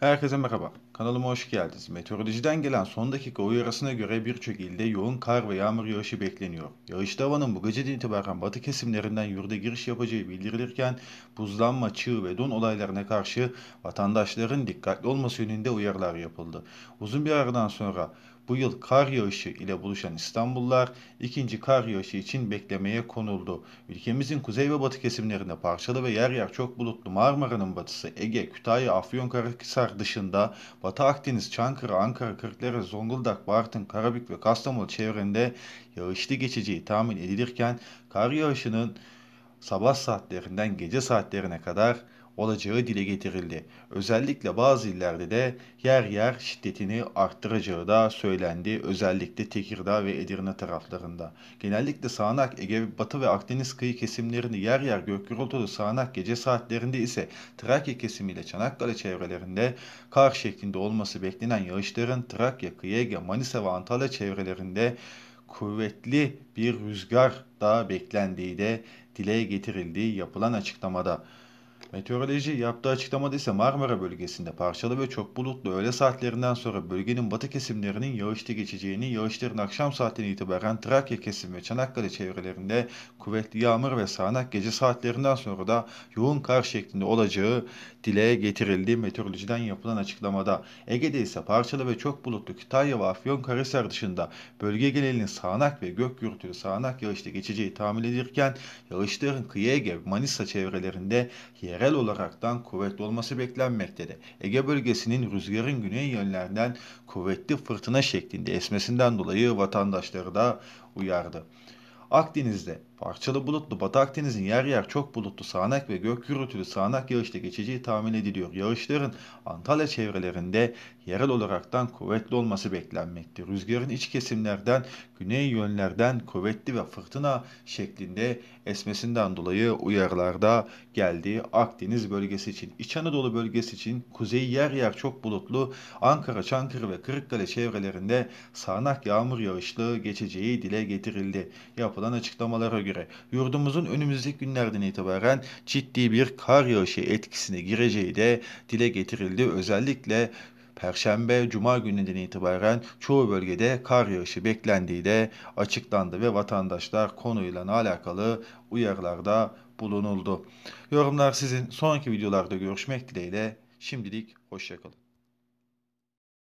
Herkese merhaba. Kanalıma hoş geldiniz. Meteorolojiden gelen son dakika uyarısına göre birçok ilde yoğun kar ve yağmur yağışı bekleniyor. Yağış davanın bu geceden itibaren batı kesimlerinden yurda giriş yapacağı bildirilirken buzlanma, çığ ve don olaylarına karşı vatandaşların dikkatli olması yönünde uyarılar yapıldı. Uzun bir aradan sonra bu yıl kar yağışı ile buluşan İstanbullular ikinci kar yağışı için beklemeye konuldu. Ülkemizin kuzey ve batı kesimlerinde parçalı ve yer yer çok bulutlu Marmara'nın batısı Ege, Kütahya, Afyonkarahisar dışında Batı Akdeniz, Çankırı, Ankara, Kırklareli, Zonguldak, Bartın, Karabük ve Kastamonu çevrende yağışlı geçeceği tahmin edilirken kar yağışının sabah saatlerinden gece saatlerine kadar olacağı dile getirildi. Özellikle bazı illerde de yer yer şiddetini arttıracağı da söylendi. Özellikle Tekirdağ ve Edirne taraflarında. Genellikle sağanak Ege, Batı ve Akdeniz kıyı kesimlerinde yer yer gök gürültülü sağanak gece saatlerinde ise Trakya kesimiyle Çanakkale çevrelerinde kar şeklinde olması beklenen yağışların Trakya, Kıyı Ege, Manisa ve Antalya çevrelerinde kuvvetli bir rüzgar da beklendiği de dile getirildiği yapılan açıklamada. Meteoroloji yaptığı açıklamada ise Marmara bölgesinde parçalı ve çok bulutlu öğle saatlerinden sonra bölgenin batı kesimlerinin yağışlı geçeceğini, yağışların akşam saatlerine itibaren Trakya kesim ve Çanakkale çevrelerinde kuvvetli yağmur ve sağanak gece saatlerinden sonra da yoğun kar şeklinde olacağı dile getirildi meteorolojiden yapılan açıklamada. Ege'de ise parçalı ve çok bulutlu Kütahya ve Afyon Afyonkarahisar dışında bölge genelinin sağanak ve gök gürültülü sağanak yağışlı geçeceği tahmin edilirken yağışların kıyı Ege, Manisa çevrelerinde yer yerel olaraktan kuvvetli olması beklenmektedir. Ege bölgesinin rüzgarın güney yönlerinden kuvvetli fırtına şeklinde esmesinden dolayı vatandaşları da uyardı. Akdeniz'de Parçalı bulutlu Batı Akdeniz'in yer yer çok bulutlu sağanak ve gök gürültülü sağanak yağışla geçeceği tahmin ediliyor. Yağışların Antalya çevrelerinde yerel olaraktan kuvvetli olması beklenmekte. Rüzgarın iç kesimlerden, güney yönlerden kuvvetli ve fırtına şeklinde esmesinden dolayı uyarılarda geldiği Akdeniz bölgesi için, İç Anadolu bölgesi için kuzey yer yer çok bulutlu Ankara, Çankırı ve Kırıkkale çevrelerinde sağanak yağmur yağışlı geçeceği dile getirildi. Yapılan açıklamalara göre göre yurdumuzun önümüzdeki günlerden itibaren ciddi bir kar yağışı etkisine gireceği de dile getirildi. Özellikle Perşembe, Cuma gününden itibaren çoğu bölgede kar yağışı beklendiği de açıklandı ve vatandaşlar konuyla alakalı uyarılarda bulunuldu. Yorumlar sizin. Sonraki videolarda görüşmek dileğiyle. Şimdilik hoşçakalın.